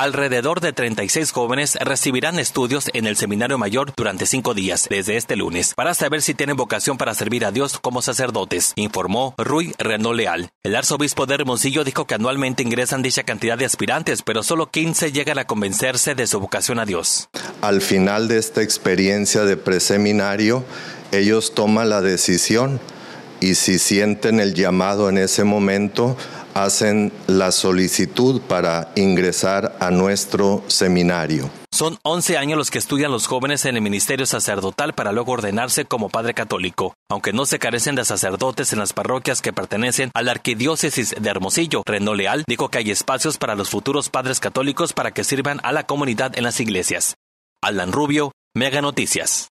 Alrededor de 36 jóvenes recibirán estudios en el Seminario Mayor durante cinco días desde este lunes para saber si tienen vocación para servir a Dios como sacerdotes, informó Rui Renó Leal. El arzobispo de Hermosillo dijo que anualmente ingresan dicha cantidad de aspirantes, pero solo 15 llegan a convencerse de su vocación a Dios. Al final de esta experiencia de preseminario, ellos toman la decisión y si sienten el llamado en ese momento, hacen la solicitud para ingresar a nuestro seminario. Son 11 años los que estudian los jóvenes en el ministerio sacerdotal para luego ordenarse como padre católico, aunque no se carecen de sacerdotes en las parroquias que pertenecen a la arquidiócesis de Hermosillo. Renó Leal dijo que hay espacios para los futuros padres católicos para que sirvan a la comunidad en las iglesias. Alan Rubio, Mega Noticias.